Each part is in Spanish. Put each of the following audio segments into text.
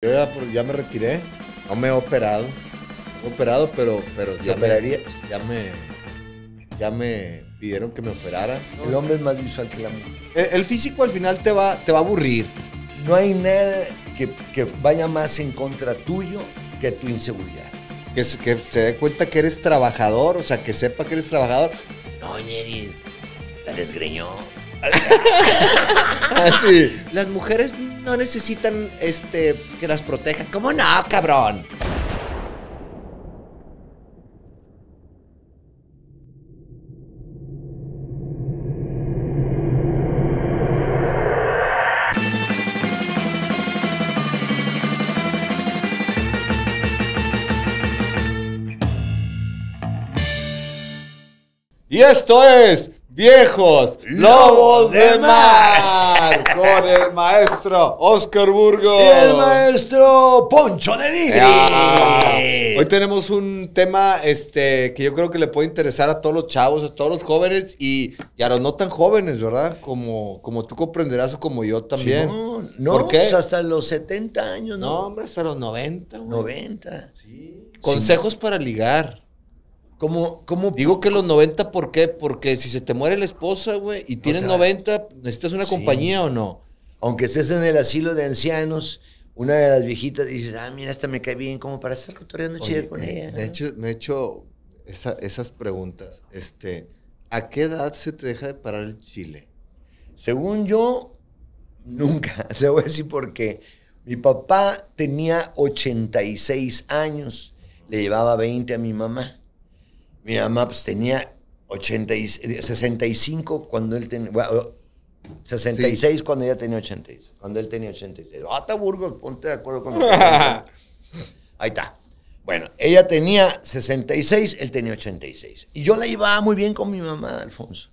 Yo pues, ya, me retiré, no me he operado. he operado, pero, pero ya, me, ya, me, ya me pidieron que me operara. El hombre es más visual que la mujer. El, físico al final te va, te va a aburrir. No hay nada que, vaya más en contra tuyo que tu inseguridad. Que, que se dé cuenta que eres trabajador, o sea, que sepa que eres trabajador. No, Neri, la desgreñó. Así. Ah, Las mujeres no necesitan este que las protejan. ¿Cómo no, cabrón? Y esto es Viejos Lobos de Mar con el maestro Oscar Burgos y el maestro Poncho de Nigri. hoy tenemos un tema este, que yo creo que le puede interesar a todos los chavos, a todos los jóvenes y, a los no tan jóvenes, ¿verdad? Como, como tú comprenderás o como yo también. no, ¿Por pues hasta los 70 años, ¿no? No, hombre, hasta los 90. 90. Sí. Consejos para ligar. Como, ¿Cómo? Digo que los 90, ¿por qué? Porque si se te muere la esposa, güey, y tienes 90, ¿necesitas una compañía o no? Aunque estés en el asilo de ancianos, una de las viejitas dices, ah, mira, esta me cae bien, como para estar cotorreando chido con eh, ella. Me he hecho, he hecho esas preguntas. Este, ¿A qué edad se te deja de parar el chile? Según yo, nunca. Te voy a decir por qué. Mi papá tenía 86 años, le llevaba 20 a mi mamá. Mi mamá pues, tenía 65 eh, cuando él tenía... 66 cuando ella tenía 86. Cuando él tenía 86. Ah, Burgos, ponte de acuerdo con Ahí está. Bueno, ella tenía 66, él tenía 86. Y yo la llevaba muy bien con mi mamá, Alfonso.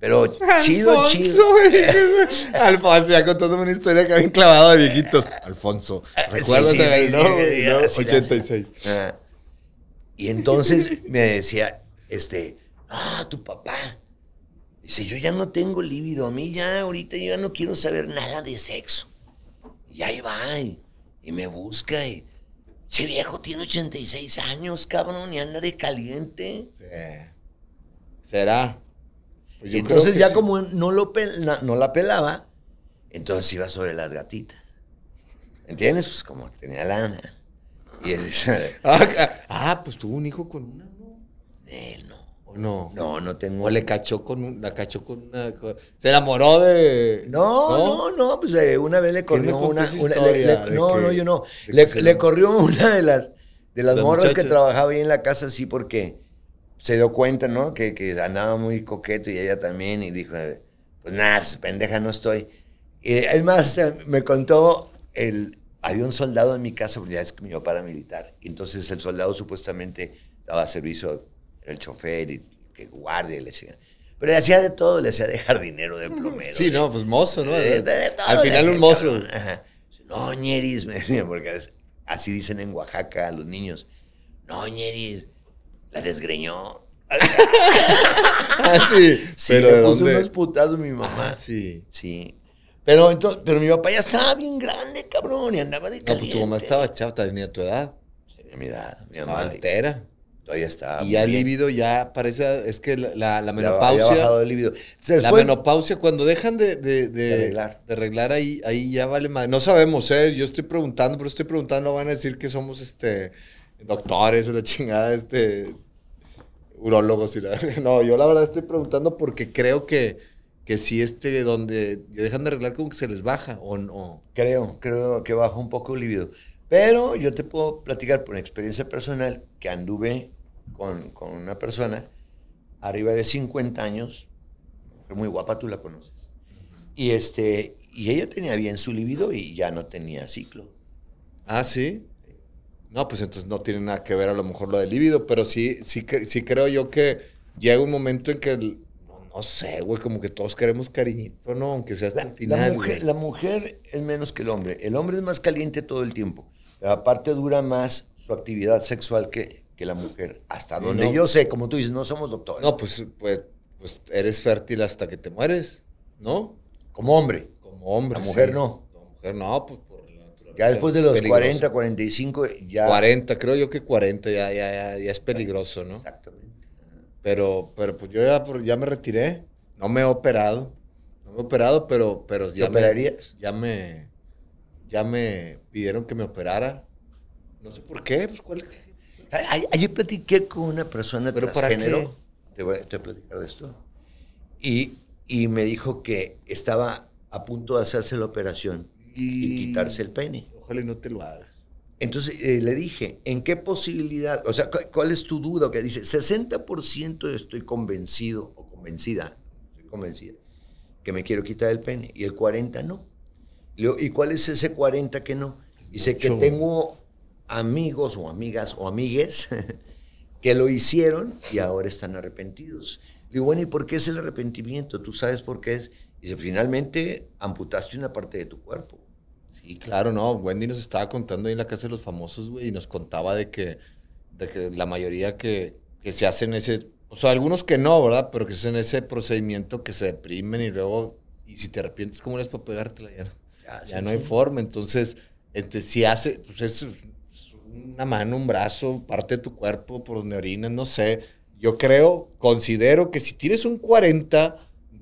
Pero chido, Alfonso, chido. Alfonso, ya contándome una historia que habían clavado de viejitos. Alfonso, recuerdas eh, sí, el, ¿no? Sí, 86. Y entonces me decía, este, ah, tu papá. Dice, yo ya no tengo líbido, a mí ya ahorita ya no quiero saber nada de sexo. Y ahí va, y, me busca, y ese viejo tiene 86 años, cabrón, y anda de caliente. Sí. Será. Pues entonces ya como no, lo no, la pelaba, entonces iba sobre las gatitas. ¿Entiendes? Pues como tenía lana. Y es, ah, ah, pues tuvo un hijo con una, ¿no? no. No. No, tengo. le cachó con la cachó con una. se enamoró de. No, no, no, pues eh, una vez le corrió una. una no, no, yo no. Le, corrió una de las de las, que trabajaba ahí en la casa, Así porque se dio cuenta, ¿no? Que, que andaba muy coqueto y ella también, y dijo, pues nada, pues, pendeja no estoy. Y, es más, eh, me contó el, había un soldado en mi casa, porque ya es que mi papá era militar. Entonces el soldado supuestamente daba servicio, el chofer y que guardia y le Pero le hacía de todo, le hacía de jardinero, de plomero. Sí, no, pues mozo, ¿no? Al final un mozo. No, ñeris, me decía, porque así dicen en Oaxaca a los niños. No, ñeris, la desgreñó. ah, sí, pero le puso unos putazos mi mamá. Ah, sí. Sí, pero, entonces, pero mi papá ya estaba bien grande, cabrón, y andaba de caliente. No, pues tu mamá estaba chata, tenía tu edad. Tenía mi edad. Mi mamá entera. Todavía estaba. Y ya el ya parece, es que la, la, menopausia. la menopausia, cuando dejan de, de, arreglar, ahí, ahí ya vale más. No sabemos, ¿eh? Yo estoy preguntando, pero estoy preguntando, no van a decir que somos este doctores, la chingada, este urólogos y No, yo la verdad estoy preguntando porque creo que que si este, donde dejan de arreglar, como que se les baja o no. Creo, creo que baja un poco el libido. Pero yo te puedo platicar por experiencia personal que anduve con, con una persona arriba de 50 años, muy guapa, tú la conoces. Y, este, y ella tenía bien su libido y ya no tenía ciclo. Ah, sí. No, pues entonces no tiene nada que ver a lo mejor lo del libido, pero sí, sí, sí creo yo que llega un momento en que no sé, güey, como que todos queremos cariñito, ¿no? Aunque sea hasta el final. La mujer, la mujer, es menos que el hombre. El hombre es más caliente todo el tiempo. aparte dura más su actividad sexual que, la mujer. Hasta donde yo sé, como tú dices, no somos doctores. No, pues, pues, pues eres fértil hasta que te mueres, ¿no? Como hombre. Como hombre. La mujer no. La mujer no, pues por la naturaleza. Ya después de los 40, 45, ya. 40, creo yo que 40 ya, ya, ya, ya es peligroso, ¿no? Exactamente. Pero, pues yo ya, me retiré. No me he operado. No me he operado, pero, pero ya, Me, ya me. pidieron que me operara. No sé por qué, pues cuál. Ayer platiqué con una persona ¿Pero transgénero. Para Te, voy a, platicar de esto. Y, me dijo que estaba a punto de hacerse la operación y, y quitarse el pene. Ojalá y no te lo haga. Entonces eh, le dije, ¿en qué posibilidad? O sea, ¿cuál es tu duda? Que dice, 60% estoy convencido o convencida, estoy convencida, que me quiero quitar el pene, y el 40 no. ¿y cuál es ese 40 que no? Dice que tengo amigos o amigas o amigues que lo hicieron y ahora están arrepentidos. Le digo, bueno, ¿y por qué es el arrepentimiento? ¿Tú sabes por qué es? Dice, pues, finalmente amputaste una parte de tu cuerpo. Sí, claro, no. Wendy nos estaba contando ahí en la casa de los famosos, güey, y nos contaba de que, de que la mayoría que, que se hacen ese, o sea, algunos que no, ¿verdad? Pero que se hacen ese procedimiento que se deprimen y luego, y si te arrepientes, ¿cómo les va pegártela? Ya, ya, ya no hay forma. Entonces, este, si hace, pues es una mano, un brazo, parte de tu cuerpo por donde orinas, no sé. Yo creo, considero que si tienes un 40,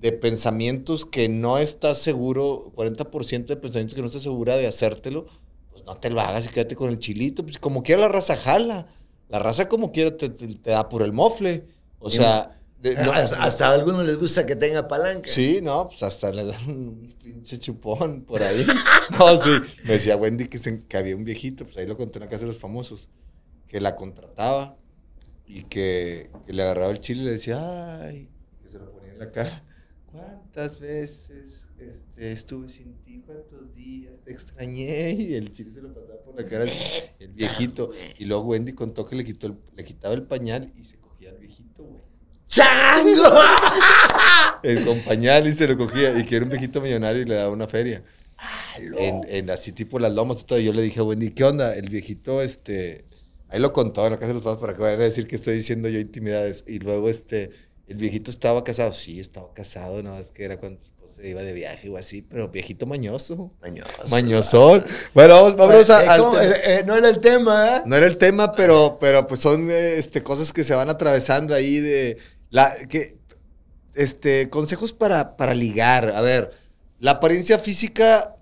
de pensamientos que no estás seguro, 40% de pensamientos que no estás segura de hacértelo, pues no te lo hagas y quédate con el chilito. Pues como quiera la raza jala. La raza como quiera te, da por el mofle. O sea... Eh, hasta, a algunos les gusta que tenga palanca. Sí, no, pues hasta le dan un pinche chupón por ahí. no, sí. Me decía Wendy que, había un viejito, pues ahí lo contó en la casa de los famosos, que la contrataba y que, que le agarraba el chile y le decía, ay, que se lo ponía en la cara. ¿Cuántas veces este, estuve sin ti? ¿Cuántos días? Te extrañé. Y el chile se lo pasaba por la cara el viejito. Y luego Wendy contó que le, quitó le quitaba el pañal y se cogía al viejito, güey. ¡Chango! con pañal y se lo cogía. Y que era un viejito millonario y le daba una feria. Ah, en, en, así tipo las lomas. Todo. Yo le dije a Wendy, ¿qué onda? El viejito, este. Ahí lo contó en la casa de los padres para que vayan a decir que estoy diciendo yo intimidades. Y luego, este el viejito estaba casado, sí, estaba casado, no, es que era cuando se iba de viaje o así, pero viejito mañoso. Mañoso. Mañoso. Bueno, vamos, a, eh, eh, eh, no era el tema, ¿eh? No era el tema, pero, pero pues son este, cosas que se van atravesando ahí de... La, que, este, consejos para, para ligar. A ver, la apariencia física,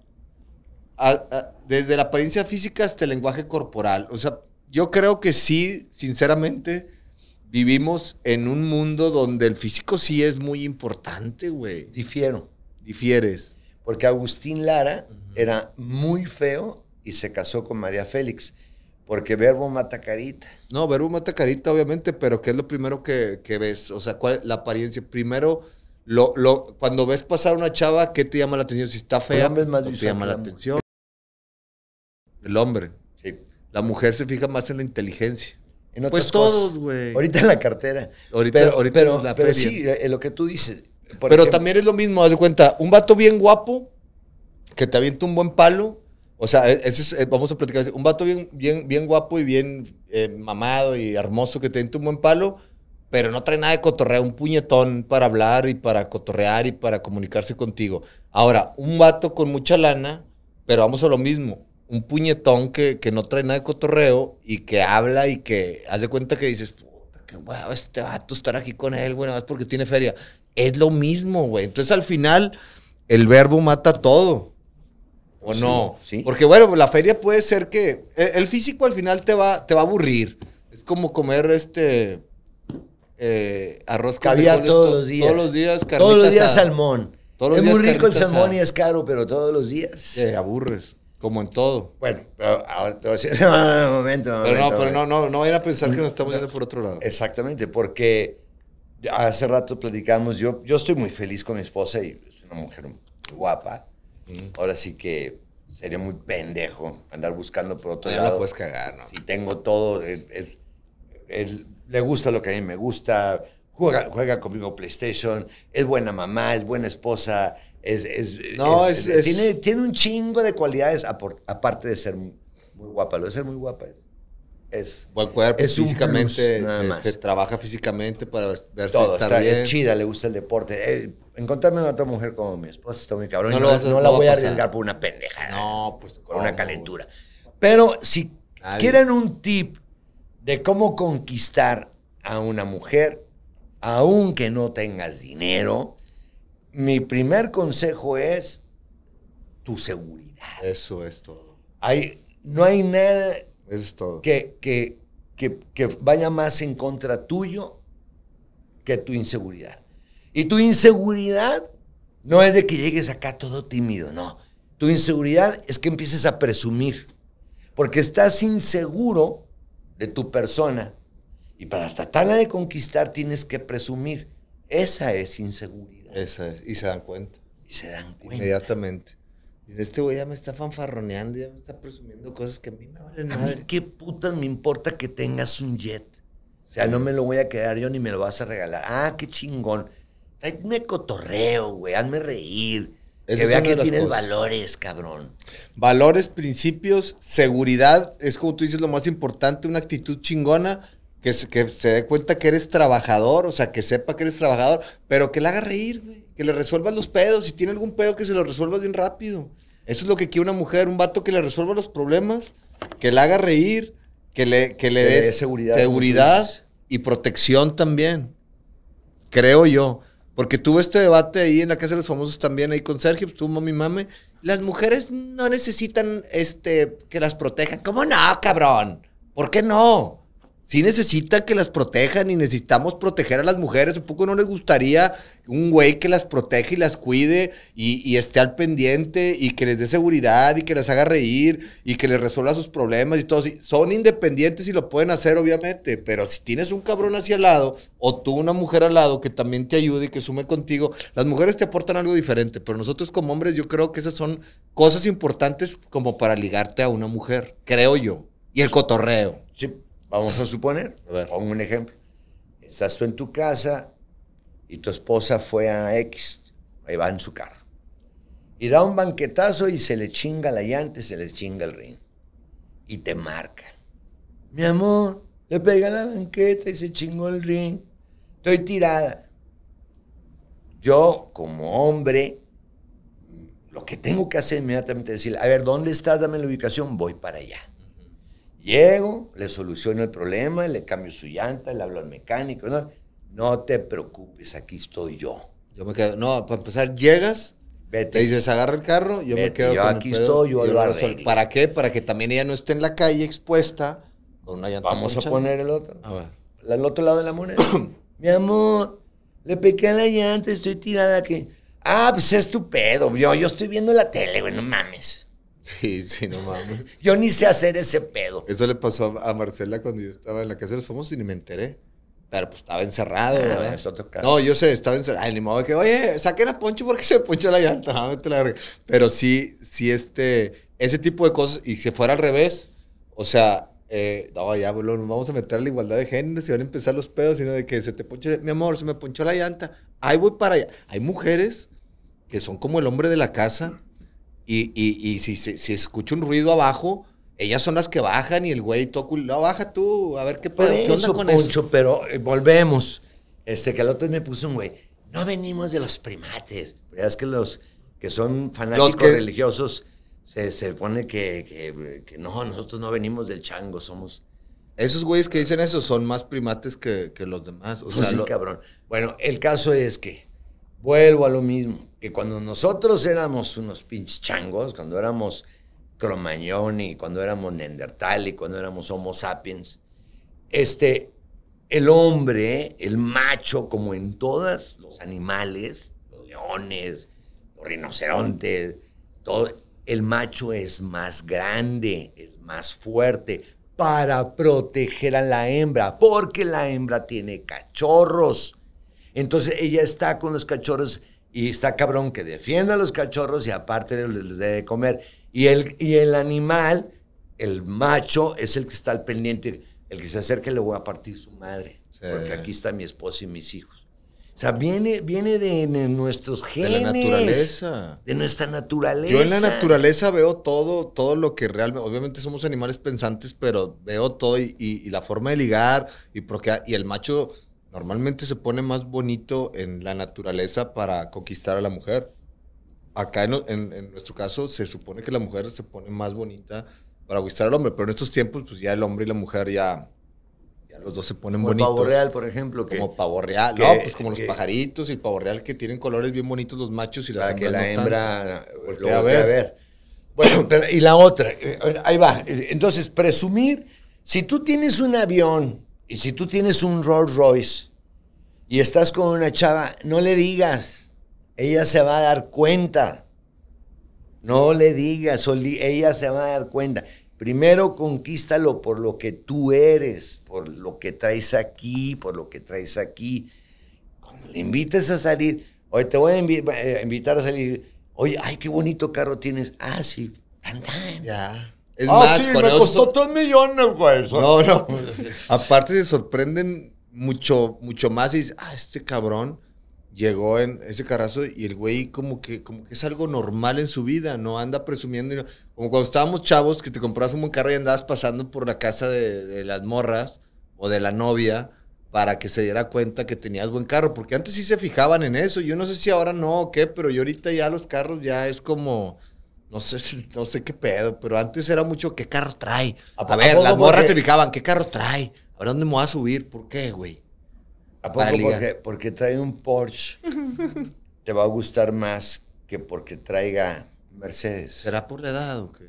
desde la apariencia física hasta el lenguaje corporal. O sea, yo creo que sí, sinceramente vivimos en un mundo donde el físico sí es muy importante, güey. Difiero. Difieres. Porque Agustín Lara era muy feo y se casó con María Félix. Porque verbo mata carita. No, verbo mata carita, obviamente, pero ¿qué es lo primero que, ves? O sea, ¿cuál la apariencia? Primero, lo, lo, cuando ves pasar una chava, ¿qué te llama la atención? Si está fea, ¿qué te llama la, atención. El hombre. Sí. La mujer se fija más en la inteligencia pues todos, güey. Ahorita en la cartera. Ahorita, pero, ahorita en la sí, eh, lo que tú dices. Pero también es lo mismo, haz de cuenta, un vato bien guapo que te avienta un buen palo. O sea, e, eh, vamos a platicar. Un vato bien, bien, bien guapo y bien eh, mamado y hermoso que te avienta un buen palo, pero no trae nada de cotorrear un puñetón para hablar y para cotorrear y para comunicarse contigo. Ahora, un vato con mucha lana, pero vamos a lo mismo un puñetón que, no trae nada de cotorreo y que habla y que de cuenta que dices, puta, qué este vato estar aquí con él, bueno, es porque tiene feria. Es lo mismo, güey. Entonces al final el verbo mata todo. ¿O no? Sí. Porque bueno, la feria puede ser que e, el físico al final te va, te va a aburrir. Es como comer este eh, arroz caviar todos los días. Todos los días, Todos los días salmón. es muy rico el salmón y es caro, pero todos los días. Te eh, aburres. Como en todo. Bueno, pero ahora te voy a decir, no, no, no, momento, Pero no, pero eh. no, no, no era pensar que nos estamos yendo por otro lado. Exactamente, porque hace rato platicamos, yo, yo estoy muy feliz con mi esposa y es una mujer muy guapa. Mm. Ahora sí que sería muy pendejo andar buscando por otro ya lado. la puedes cagar, ¿no? Si tengo todo, él, le gusta lo que a mí me gusta, juega, juega conmigo PlayStation, es buena mamá, es buena esposa, es, no, tiene, un chingo de cualidades, aparte de ser muy guapa. Lo de ser muy guapa es. Es, físicamente. se, trabaja físicamente para verse Es chida, le gusta el deporte. Eh, encontrarme a otra mujer como mi esposa está muy cabrón. No, la voy a, arriesgar por una pendeja. No, pues. Por una calentura. Pero si quieren un tip de cómo conquistar a una mujer, aunque no tengas dinero, mi primer consejo es tu seguridad. Eso es todo. Hay, no hay nada Que, que vaya más en contra tuyo que tu inseguridad. Y tu inseguridad no es de que llegues acá todo tímido, no. Tu inseguridad es que empieces a presumir, porque estás inseguro de tu persona. Y para tratarla de conquistar tienes que presumir. Esa es inseguridad. Esa es. Y se dan cuenta. Y se dan cuenta. Inmediatamente. este güey ya me está fanfarroneando, ya me está presumiendo cosas que a mí me valen nada. qué puta me importa que tengas un jet. O sea, no me lo voy a quedar yo ni me lo vas a regalar. Ah, qué chingón. Me cotorreo, güey. Hazme reír. que vea que tienes valores, cabrón. Valores, principios, seguridad. Es como tú dices, lo más importante, una actitud chingona que se, dé cuenta que eres trabajador, o sea, que sepa que eres trabajador, pero que le haga reír, Que le resuelva los pedos. Si tiene algún pedo, que se lo resuelva bien rápido. Eso es lo que quiere una mujer, un vato que le resuelva los problemas, que le haga reír, que le, que le des seguridad, seguridad y protección también. Creo yo. Porque tuve este debate ahí en la Casa de los Famosos también, ahí con Sergio, pues, tú, mami, mame. Las mujeres no necesitan este, que las protejan. ¿Cómo no, cabrón? ¿Por qué no? Si necesita que las protejan y necesitamos proteger a las mujeres. ¿Un poco no les gustaría un güey que las proteja y las cuide y, esté al pendiente y que les dé seguridad y que les haga reír y que les resuelva sus problemas y todo? Son independientes y lo pueden hacer, obviamente, pero si tienes un cabrón hacia al lado o tú una mujer al lado que también te ayude y que sume contigo, las mujeres te aportan algo diferente, pero nosotros como hombres yo creo que esas son cosas importantes como para ligarte a una mujer, creo yo. Y el cotorreo. Sí, Vamos a suponer, a pongo un ejemplo. Estás tú en tu casa y tu esposa fue a X, ahí va en su carro. Y da un banquetazo y se le chinga la llanta y se le chinga el ring. Y te marca. Mi amor, le pega la banqueta y se chingó el ring. Estoy tirada. Yo, como hombre, lo que tengo que hacer inmediatamente es decir, a ver, ¿dónde estás? Dame la ubicación, voy para allá. Llego, le soluciono el problema, le cambio su llanta, le hablo al mecánico. No, no te preocupes, aquí estoy yo. Yo me quedo. No, para empezar, llegas, Vete. Te dices, agarra el carro, yo me quedo. Yo aquí estoy, yo, lo ¿Para qué? Para que también ella no esté en la calle expuesta con una llanta. Vamos a poner el otro. Al otro lado de la moneda. Mi amor, le pequé a la llanta, estoy tirada aquí. Ah, pues es tu pedo, yo, yo estoy viendo la tele, güey, no mames. Sí, sí, no mames. yo ni sé hacer ese pedo. Eso le pasó a, Marcela cuando yo estaba en la casa de los famosos y ni me enteré. Pero pues estaba encerrado, ah, no, yo sé, estaba encerrado. Ay, que, oye, saquen a Poncho porque se ponchó la llanta. Pero sí, sí, este, ese tipo de cosas. Y si fuera al revés, o sea, eh, no, ya, boludo, nos vamos a meter a la igualdad de género, si van a empezar los pedos, sino de que se te ponche, mi amor, se me ponchó la llanta, ahí voy para allá. Hay mujeres que son como el hombre de la casa, y, si, si, escucha un ruido abajo, ellas son las que bajan y el güey toca, no, baja tú, a ver qué, pasa ¿qué onda con eso? Pero eh, volvemos. Este, que el otro me puso un güey, no venimos de los primates. Pero es que los que son fanáticos religiosos se, se pone que, no, nosotros no venimos del chango, somos... Esos güeyes que dicen eso son más primates que, los demás. O pues sea, cabrón. Bueno, el caso es que vuelvo a lo mismo que cuando nosotros éramos unos pinches changos, cuando éramos cromañón y cuando éramos neandertal y cuando éramos homo sapiens, este, el hombre, el macho, como en todos los animales, los leones, los rinocerontes, todo, el macho es más grande, es más fuerte para proteger a la hembra, porque la hembra tiene cachorros. Entonces ella está con los cachorros y está cabrón que defienda a los cachorros y aparte les debe de comer. Y el, y el animal, el macho, es el que está al pendiente. El que se acerque le voy a partir su madre. Porque aquí está mi esposa y mis hijos. O sea, viene, viene de, nuestros genes. De la naturaleza. De nuestra naturaleza. Yo en la naturaleza veo todo, todo lo que realmente. Obviamente somos animales pensantes, pero veo todo y, la forma de ligar y Y el macho normalmente se pone más bonito en la naturaleza para conquistar a la mujer. Acá en, nuestro caso se supone que la mujer se pone más bonita para conquistar al hombre, pero en estos tiempos pues ya el hombre y la mujer ya ya los dos se ponen bonitos. Como pavo real, por ejemplo. como pavo no, pues como los pajaritos y el pavo que tienen colores bien bonitos los machos y las que la hembra Lo a Bueno, y la otra, eh, ahí va. Entonces, presumir, si tú tienes un avión y si tú tienes un Rolls Royce y estás con una chava, no le digas. Ella se va a dar cuenta. No le digas, ella se va a dar cuenta. Primero conquístalo por lo que tú eres, por lo que traes aquí, por lo que traes aquí. Cuando le invites a salir, hoy te voy a eh, invitar a salir. Oye, ay, qué bonito carro tienes. Ah, sí, tan, Ya. Es ah, sí, me costó tres millones, güey. No, no. Pues, aparte se sorprenden mucho, mucho más y dicen, ah, este cabrón llegó en ese carrazo y el güey como que, como que es algo normal en su vida, no anda presumiendo. como cuando estábamos chavos que te comprabas un buen carro y andabas pasando por la casa de, de, las morras o de la novia para que se diera cuenta que tenías buen carro, porque antes sí se fijaban en eso. Yo no sé si ahora no o qué, pero yo ahorita ya los carros ya es como... No sé, no sé qué pedo, pero antes era mucho qué carro trae. A, ver, las morras se fijaban, ¿qué carro trae? ¿A dónde me voy a subir? ¿Por qué, güey? porque, trae un Porsche te va a gustar más que porque traiga Mercedes? ¿Será por la edad o qué?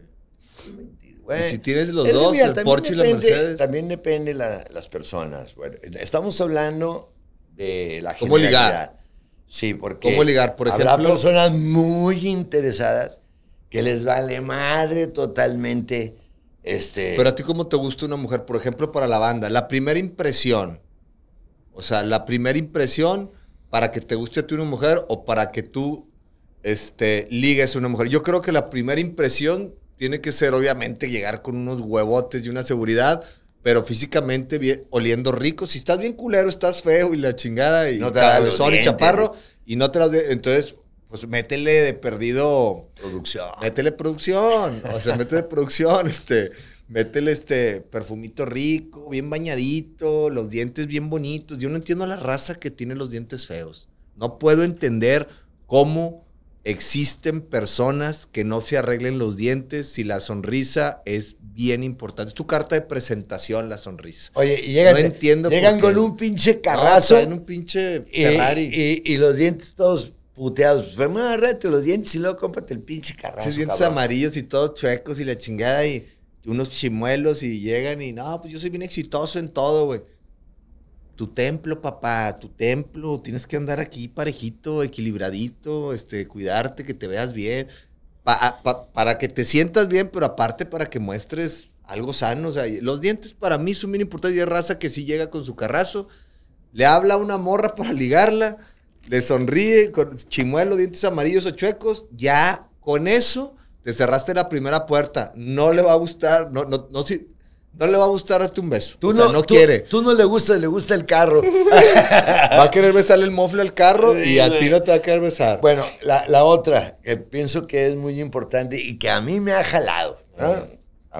si tienes los dos, el Porsche y la Mercedes. También depende de las personas. estamos hablando de la ¿Cómo ligar? Sí, porque... ¿Cómo ligar, por ejemplo? Habrá personas muy interesadas que les vale madre totalmente. Este... Pero a ti cómo te gusta una mujer, por ejemplo, para la banda, la primera impresión. O sea, la primera impresión para que te guste a ti una mujer o para que tú este, ligues a una mujer. Yo creo que la primera impresión tiene que ser, obviamente, llegar con unos huevotes y una seguridad, pero físicamente oliendo rico. Si estás bien culero, estás feo y la chingada y no te cabezón y chaparro y no te las... De, entonces, pues métele de perdido. Producción. Métele producción. O sea, métele producción, este. Métele este perfumito rico, bien bañadito, los dientes bien bonitos. Yo no entiendo la raza que tiene los dientes feos. No puedo entender cómo existen personas que no se arreglen los dientes si la sonrisa es bien importante. Es tu carta de presentación, la sonrisa. Oye, y llegan, entiendo llegan con un pinche carrazo. un pinche Ferrari. y los dientes todos puteados. Fue a rete los dientes y luego cómprate el pinche carrazo. Los dientes amarillos y todos chuecos y la chingada y unos chimuelos y llegan y no, pues yo soy bien exitoso en todo, güey. Tu templo, papá, tu templo, tienes que andar aquí parejito, equilibradito, este, cuidarte, que te veas bien, para que te sientas bien, pero aparte para que muestres algo sano. O sea, los dientes para mí son bien importantes y hay raza que sí llega con su carrazo, le habla a una morra para ligarla le sonríe, con chimuelo, dientes amarillos o chuecos, ya con eso te cerraste la primera puerta. No le va a gustar, no, no, no, no le va a gustar darte un beso. Tú no, no tú, Tú no le gusta, le gusta el carro. va a querer besarle el mofle al carro y a ti no te va a querer besar. Bueno, la, otra, que pienso que es muy importante y que a mí me ha jalado.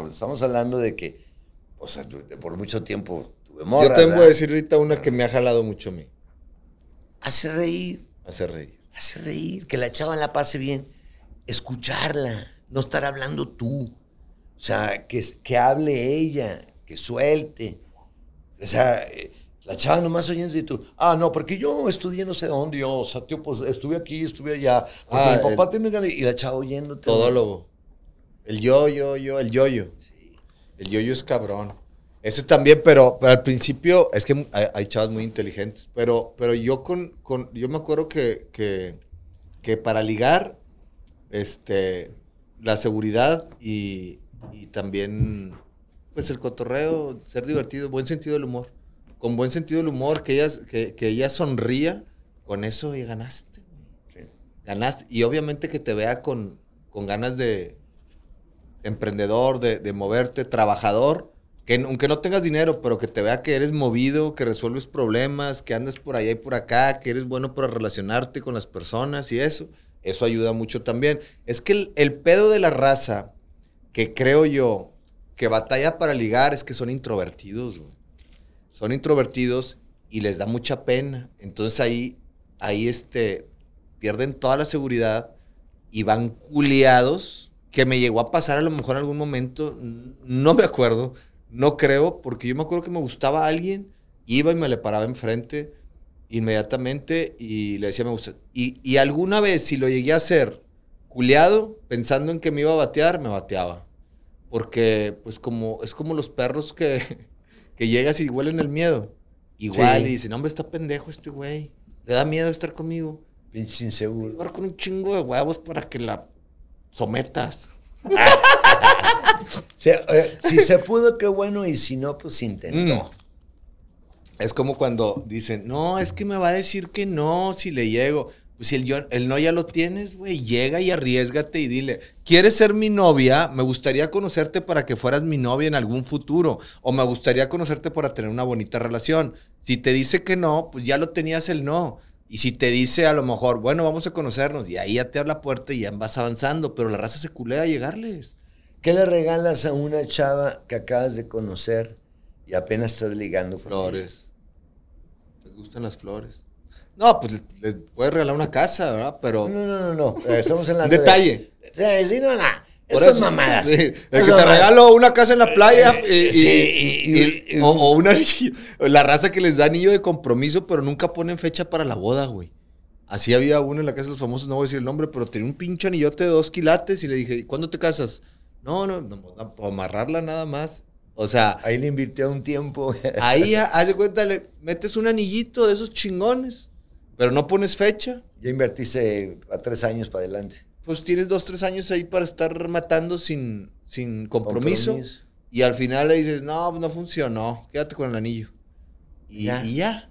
Estamos hablando de que, o sea, por mucho tiempo tuve morra. Yo tengo que decir ahorita una que me ha jalado mucho a mí hace reír. Hace reír. Hace reír, que la chava la pase bien. Escucharla, no estar hablando tú. O sea, que, que hable ella, que suelte. O sea, eh, la chava nomás oyendo y tú, ah, no, porque yo estudié no sé dónde, yo, o sea, tío, pues estuve aquí, estuve allá. Porque ah, mi y la chava oyéndote. Todólogo. El yo, yo, yo, el yo-yo. Sí. El yo-yo es cabrón. Eso también, pero, al principio es que hay, chavos muy inteligentes, pero, pero yo con, yo me acuerdo que, que, para ligar, este, la seguridad y, también, pues el cotorreo, ser divertido, buen sentido del humor, con buen sentido del humor, que ella, que, que ella sonría, con eso y ganaste, ganaste y obviamente que te vea con, con ganas de emprendedor, de, de moverte, trabajador que aunque no tengas dinero, pero que te vea que eres movido, que resuelves problemas, que andas por allá y por acá, que eres bueno para relacionarte con las personas y eso, eso ayuda mucho también. Es que el, pedo de la raza, que creo yo, que batalla para ligar es que son introvertidos, Son introvertidos y les da mucha pena. Entonces ahí, ahí este, pierden toda la seguridad y van culiados, que me llegó a pasar a lo mejor en algún momento, no me acuerdo, no creo, porque yo me acuerdo que me gustaba a alguien, iba y me le paraba enfrente inmediatamente y le decía me gusta. Y, alguna vez, si lo llegué a hacer culeado, pensando en que me iba a batear, me bateaba. Porque, pues, como es como los perros que, llegas y huelen el miedo. Igual, y dicen, hombre, está pendejo este güey. Le da miedo estar conmigo. Pinche inseguro. con un chingo de huevos para que la sometas. Eh, si, se pudo, qué bueno, y si no, pues intentó. No. Mm. Es como cuando dicen, no, es que me va a decir que no si le llego. Pues si el, el no ya lo tienes, güey, llega y arriesgate y dile, ¿quieres ser mi novia? Me gustaría conocerte para que fueras mi novia en algún futuro. O me gustaría conocerte para tener una bonita relación. Si te dice que no, pues ya lo tenías el no. Y si te dice a lo mejor, bueno, vamos a conocernos, y ahí ya te abre la puerta y ya vas avanzando, pero la raza se culea a llegarles. ¿Qué le regalas a una chava que acabas de conocer y apenas estás ligando? Flores. Les gustan las flores. No, pues les puedes regalar una casa, ¿verdad? Pero. No, no, no, no. Estamos en la. Detalle. Sí, sí, no, nada. Esas mamadas. El que te regalo una casa en la playa eh, eh, o, una, la raza que les da anillo de compromiso, pero nunca ponen fecha para la boda, güey. Así había uno en la casa de los famosos, no voy a decir el nombre, pero tenía un pinche anillote de dos quilates y le dije, ¿cuándo te casas? No, no, no, para amarrarla nada más. O sea. Ahí le invirtió un tiempo. ahí, ah, haz de cuenta, le metes un anillito de esos chingones, pero no pones fecha. ya invertí eh, a tres años para adelante pues tienes dos, tres años ahí para estar matando sin, sin compromiso, Y al final le dices, no, pues no funcionó, quédate con el anillo. Y ya.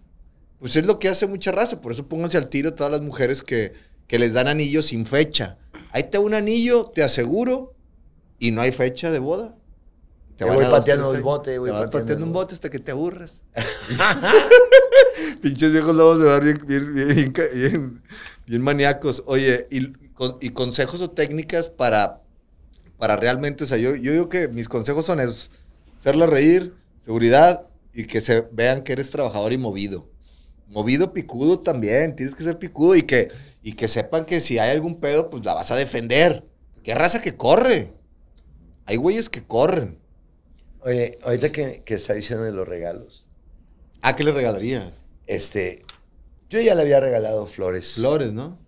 Pues es lo que hace mucha raza. Por eso pónganse al tiro todas las mujeres que, que les dan anillos sin fecha. Ahí te un anillo, te aseguro, y no hay fecha de boda. Te, voy pateando un bote, güey. Te voy pateando un bote hasta que te aburras. Pinches viejos lobos de barrio bien, bien, bien, maníacos. Oye, y y consejos o técnicas para, para realmente, o sea, yo, yo digo que mis consejos son esos, Hacerlo reír, seguridad y que se vean que eres trabajador y movido. Movido, picudo también, tienes que ser picudo y que, y que sepan que si hay algún pedo, pues la vas a defender. Qué raza que corre. Hay güeyes que corren. Oye, ahorita que, que está diciendo de los regalos. ¿A ah, qué le regalarías? Este, yo ya le había regalado flores. Flores, ¿no?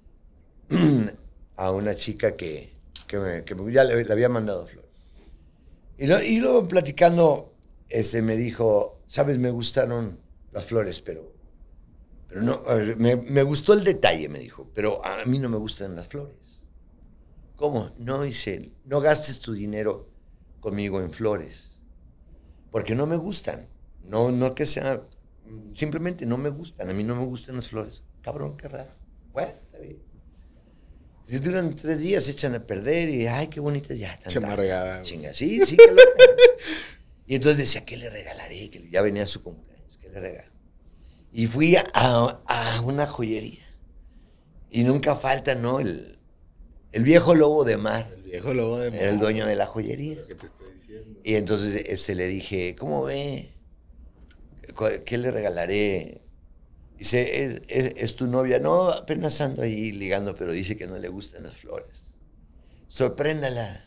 a una chica que, ya le, había mandado flores. Y, luego platicando, ese me dijo, sabes, me gustaron las flores, pero, pero no, me, gustó el detalle, me dijo, pero a mí no me gustan las flores. ¿Cómo? No, dice, no gastes tu dinero conmigo en flores, porque no me gustan. No, no que sea, simplemente no me gustan, a mí no me gustan las flores. Cabrón, qué raro. Bueno, está bien. Si duran tres días, se echan a perder y, ay, qué bonita, ya están. Chamargada. Chinga, sí, sí, Y entonces decía, ¿qué le regalaré? ya venía su cumpleaños, ¿qué le regalo? Y fui a, una joyería. Y nunca falta, ¿no? El, viejo lobo de mar. El viejo lobo de mar. Era el dueño de la joyería. te estoy diciendo. Y entonces se este, le dije, ¿cómo ve? ¿Qué le regalaré? Dice, ¿es, tu novia? No, apenas ando ahí ligando, pero dice que no le gustan las flores. Sorpréndala.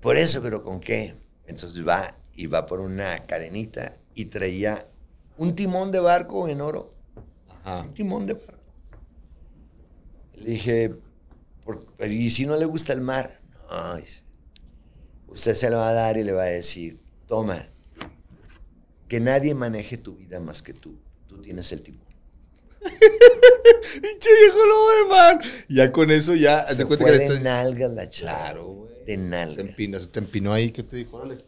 Por eso, pero ¿con qué? Entonces va y va por una cadenita y traía un timón de barco en oro. Ajá. Un timón de barco. Le dije, ¿y si no le gusta el mar? No, dice, usted se lo va a dar y le va a decir, toma, que nadie maneje tu vida más que tú tienes el timón. Pinche viejo lobo de Ya con eso ya. Se fue que de estás... la charo, Claro, güey. De nalgas. Te empinó, te empinó ahí. ¿Qué te dijo? Órale.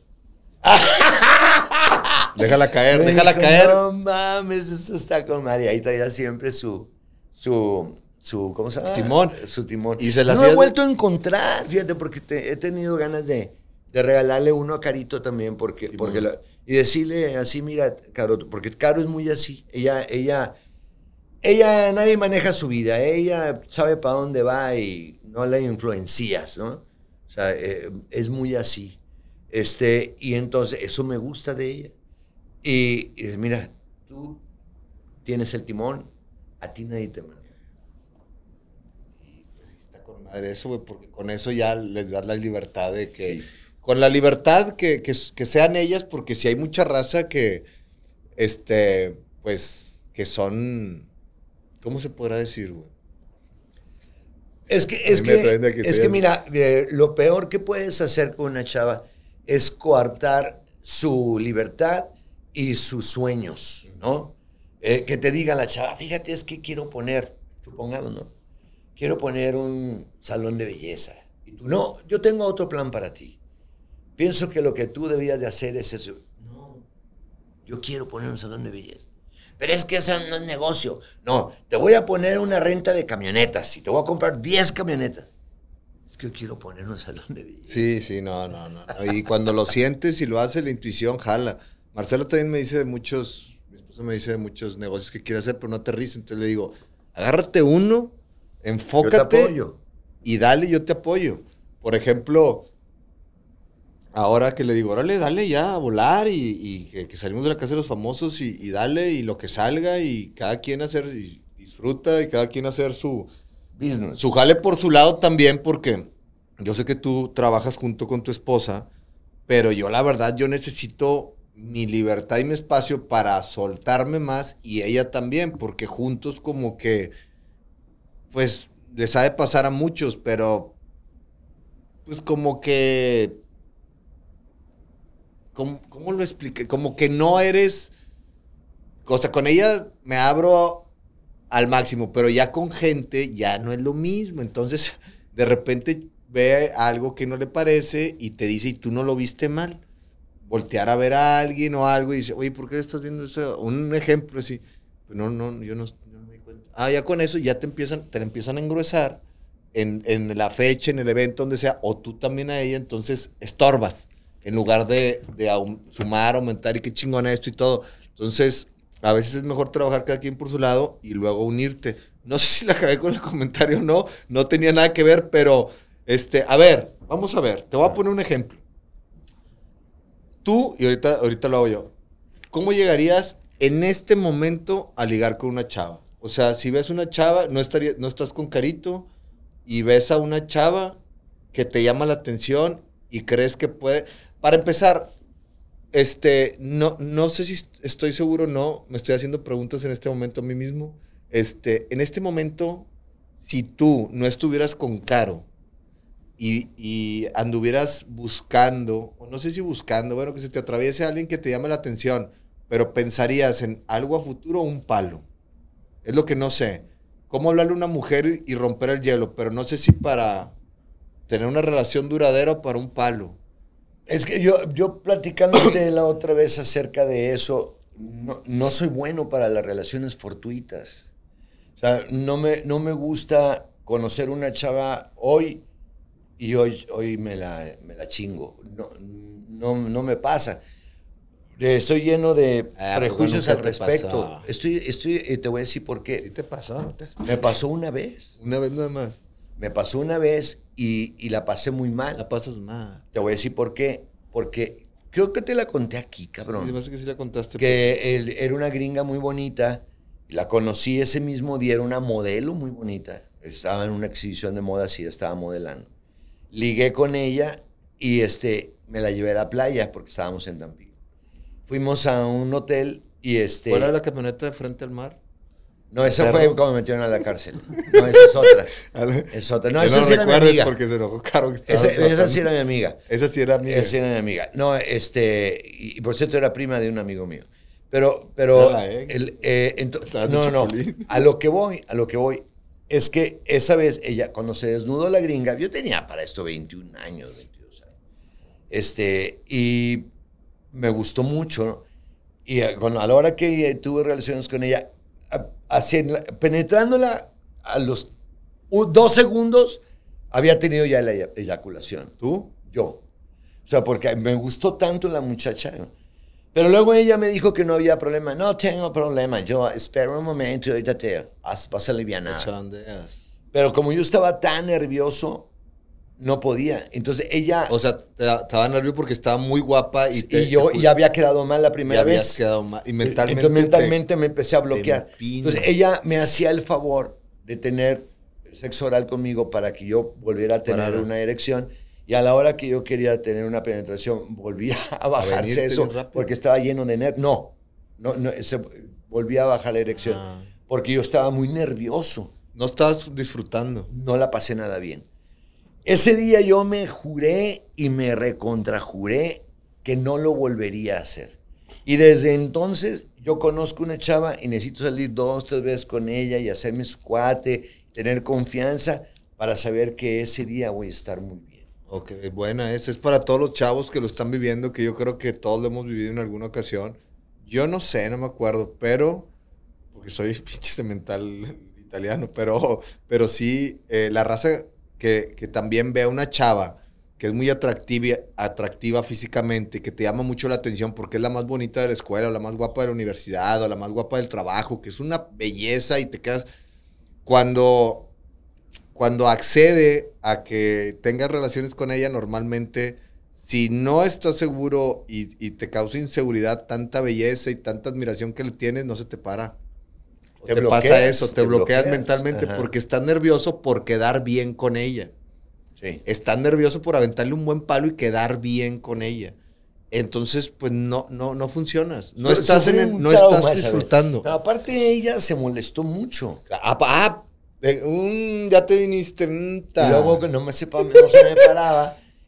déjala caer, déjala caer. No mames, eso está con María. Ahí traía siempre su, su, su, ¿cómo se llama? Timón. Su timón. Y se las no he vuelto a encontrar, fíjate, porque he tenido ganas de, regalarle uno a Carito también, porque, porque y decirle así, mira, Caro, porque Caro es muy así. Ella, ella, ella, nadie maneja su vida. Ella sabe para dónde va y no le influencias, ¿no? O sea, eh, es muy así. Este, y entonces, eso me gusta de ella. Y, dice, mira, tú tienes el timón, a ti nadie te maneja. Y pues, está con eso, porque con eso ya les das la libertad de que con la libertad que, sean ellas, porque si hay mucha raza que, este, pues, que son, ¿cómo se podrá decir, güey? Es que, es que, es que mira, eh, lo peor que puedes hacer con una chava es coartar su libertad y sus sueños, ¿no? Eh, que te diga la chava, fíjate, es que quiero poner, supongamos, ¿no? Quiero poner un salón de belleza. Y tú, no, yo tengo otro plan para ti pienso que lo que tú debías de hacer es eso. No, yo quiero poner un salón de belleza. Pero es que ese no es negocio. No, te voy a poner una renta de camionetas y te voy a comprar 10 camionetas. Es que yo quiero poner un salón de belleza. Sí, sí, no, no, no. Y cuando lo sientes y lo haces, la intuición jala. Marcelo también me dice de muchos, mi esposa me dice de muchos negocios que quiere hacer, pero no aterriza. Entonces le digo, agárrate uno, enfócate. Yo te apoyo. Y dale, yo te apoyo. Por ejemplo, ahora que le digo, órale, dale ya a volar y, que, salimos de la casa de los famosos y, dale y lo que salga y cada quien hacer, y disfruta y cada quien hacer su business. Su jale por su lado también porque yo sé que tú trabajas junto con tu esposa, pero yo la verdad, yo necesito mi libertad y mi espacio para soltarme más y ella también, porque juntos como que, pues, les ha de pasar a muchos, pero, pues como que ¿cómo, lo expliqué? Como que no eres, o sea, con ella me abro al máximo, pero ya con gente ya no es lo mismo. Entonces, de repente ve algo que no le parece y te dice, y tú no lo viste mal. Voltear a ver a alguien o algo y dice, oye, ¿por qué estás viendo eso? Un ejemplo así. Pues, no, no, yo no, me di cuenta. Ah, ya con eso ya te empiezan, te empiezan a engruesar. En, en, la fecha, en el evento, donde sea, o tú también a ella, entonces estorbas en lugar de, de sumar, aumentar y qué chingón esto y todo. Entonces, a veces es mejor trabajar cada quien por su lado y luego unirte. No sé si la acabé con el comentario o no, no tenía nada que ver, pero este, a ver, vamos a ver, te voy a poner un ejemplo. Tú, y ahorita, ahorita lo hago yo, ¿cómo llegarías en este momento a ligar con una chava? O sea, si ves una chava, no, estaría, no estás con Carito y ves a una chava que te llama la atención y crees que puede. Para empezar, este, no, no sé si estoy seguro o no, me estoy haciendo preguntas en este momento a mí mismo. Este, en este momento, si tú no estuvieras con Caro y, y anduvieras buscando, o no sé si buscando, bueno, que se te atraviese alguien que te llame la atención, pero pensarías en algo a futuro o un palo. Es lo que no sé. ¿Cómo hablarle a una mujer y romper el hielo? Pero no sé si para tener una relación duradera para un palo. Es que yo, yo platicándote la otra vez acerca de eso, no, soy bueno para las relaciones fortuitas. O sea, no me, no me gusta conocer una chava hoy y hoy, hoy me, la, me la chingo. No, no, me pasa. Eh, estoy lleno de ah, pues, prejuicios al respecto. Estoy, estoy, eh, te voy a decir por qué. Sí te pasó. Me pasó una vez. Una vez nada más. Me pasó una vez y, la pasé muy mal. La pasas mal. Te voy a decir por qué. Porque creo que te la conté aquí, cabrón. que la contaste. Que era una gringa muy bonita. La conocí ese mismo día, era una modelo muy bonita. Estaba en una exhibición de moda, sí, estaba modelando. Ligué con ella y este, me la llevé a la playa porque estábamos en Tampico. Fuimos a un hotel y este... ¿Cuál era la camioneta de frente al mar? No, eso fue cuando me metieron a la cárcel. No, esa es otra. es otra. No, esa sí era mi amiga. porque se Caro. Esa, sí era mi amiga. Esa sí era Esa sí era mi amiga. No, este, y, por cierto era prima de un amigo mío. Pero, pero, no, eh, eh no, no, a lo que voy, a lo que voy, es que esa vez ella, cuando se desnudó la gringa, yo tenía para esto 21 años, 22 años, este, y me gustó mucho, ¿no? y eh, con, a la hora que tuve relaciones con ella, penetrándola a los dos segundos, había tenido ya la eyaculación. ¿Tú? Yo. O sea, porque me gustó tanto la muchacha. Pero luego ella me dijo que no había problema. No tengo problema. Yo espero un momento y ahorita te vas a aliviar. Pero como yo estaba tan nervioso, no podía. Entonces ella. O sea, estaba nervioso porque estaba muy guapa y, y yo ya había quedado mal la primera vez. Y mentalmente. mentalmente me empecé a bloquear. Entonces ella me hacía el favor de tener sexo oral conmigo para que yo volviera a tener una erección. Y a la hora que yo quería tener una penetración, volvía a bajarse eso porque estaba lleno de nervios. No, no, se, volvía a bajar la erección ah. porque yo estaba muy nervioso. No estabas disfrutando. No la pasé nada bien. Ese día yo me juré y me recontrajuré que no lo volvería a hacer. Y desde entonces yo conozco una chava y necesito salir dos, tres veces con ella y hacerme su cuate, tener confianza para saber que ese día voy a estar muy bien. Ok, buena, esa es para todos los chavos que lo están viviendo, que yo creo que todos lo hemos vivido en alguna ocasión. Yo no sé, no me acuerdo, pero, porque soy pinche cemental italiano, pero, pero sí, eh, la raza que, también vea una chava que es muy atractiva, atractiva físicamente, que te llama mucho la atención porque es la más bonita de la escuela, la más guapa de la universidad, o la más guapa del trabajo, que es una belleza y te quedas... Cuando, cuando accede a que tengas relaciones con ella, normalmente, si no estás seguro y, y te causa inseguridad tanta belleza y tanta admiración que le tienes, no se te para te, pasa eso, te, bloqueas, mentalmente porque estás nervioso por quedar bien con ella. Sí. Estás nervioso por aventarle un buen palo y quedar bien con ella. Entonces, pues no, no, no funcionas. No estás, en no disfrutando. aparte, ella se molestó mucho. Ah, ah, ya te viniste. y luego que no, me sepa, no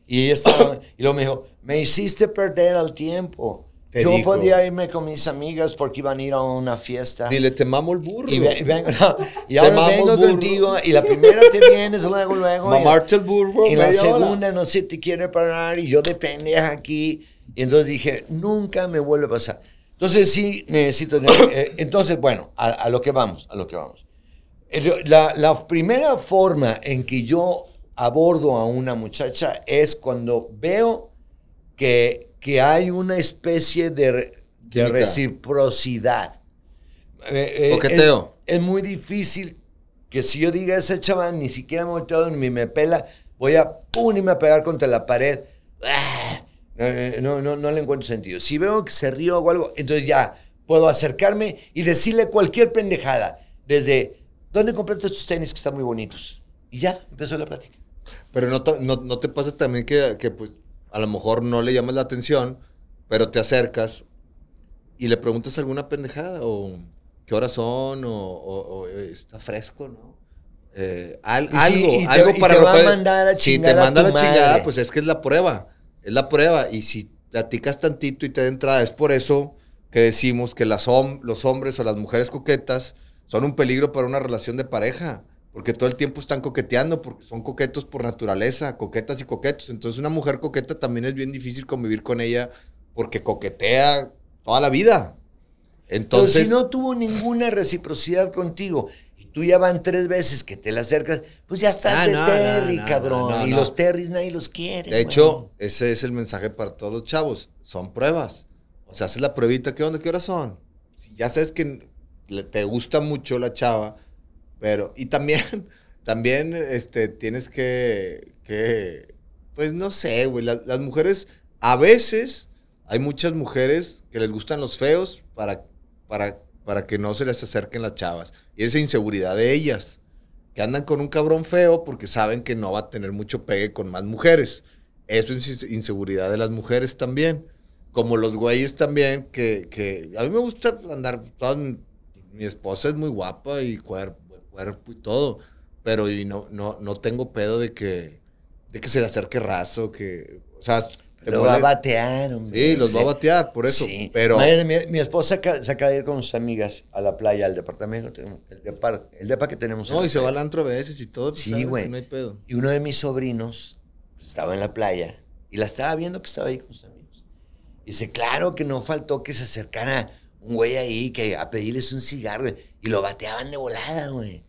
Y ella y luego me dijo: Me hiciste perder al tiempo yo podía irme con mis amigas porque iban a ir a una fiesta. Dile, te mamo el burro. Y, vengo, y ahora vengo contigo y la primera te vienes luego, luego. Mamarte el burro. Y la segunda no sé, te quiere parar y yo de aquí. Y entonces dije, nunca me vuelve a pasar. Entonces sí necesito... Eh, entonces, bueno, a, lo que vamos, a lo que vamos. La, la primera forma en que yo abordo a una muchacha es cuando veo que que hay una especie de, reciprocidad. Eh, eh, es, muy difícil que si yo diga ese chaval ni siquiera me ha volteado ni me pela, voy a pum me a pegar contra la pared. Ah, eh, no, no, no, le encuentro sentido. Si veo que se río o algo, entonces ya puedo acercarme y decirle cualquier pendejada. Desde, ¿dónde compraste estos tenis que están muy bonitos? Y ya empezó la plática. Pero no, te pasa también que, que pues, a lo mejor no le llamas la atención, pero te acercas y le preguntas alguna pendejada o qué horas son o, eh, está fresco, ¿no? algo, algo para mandar si te manda la chingada, pues es que es la prueba. Es la prueba. Y si platicas tantito y te da entrada, es por eso que decimos que las los hombres o las mujeres coquetas son un peligro para una relación de pareja. Porque todo el tiempo están coqueteando, porque son coquetos por naturaleza, coquetas y coquetos. Entonces una mujer coqueta también es bien difícil convivir con ella porque coquetea toda la vida. Entonces, si no tuvo ninguna reciprocidad contigo y tú ya van tres veces que te la acercas, pues ya está ah, de Terry, cabrón. y los Terrys nadie los quiere. De hecho, ese es el mensaje para todos los chavos. Son pruebas. O sea, haces la pruebita, ¿qué onda? ¿Qué horas son? Si ya sabes que te gusta mucho la chava, pero, y también, también, este, tienes que, que pues no sé, güey, las, mujeres, a veces, hay muchas mujeres que les gustan los feos para, para, para que no se les acerquen las chavas. Y esa inseguridad de ellas, que andan con un cabrón feo porque saben que no va a tener mucho pegue con más mujeres. Eso es inseguridad de las mujeres también. Como los güeyes también, que, que a mí me gusta andar, toda, mi esposa es muy guapa y cuerpo cuerpo y todo. Pero y no, no, no tengo pedo de que, de que se le acerque raso, que. O sea, lo va a batear, hombre. Sí, los va a batear, por eso. Pero... mi, esposa se acaba de ir con sus amigas a la playa, al departamento, el depa, el que tenemos. No, y se va al antro a veces y todo. Sí, güey. No hay pedo. Y uno de mis sobrinos estaba en la playa y la estaba viendo que estaba ahí con sus amigos. Y dice, claro que no faltó que se acercara un güey ahí que a pedirles un cigarro. Y lo bateaban de volada, güey.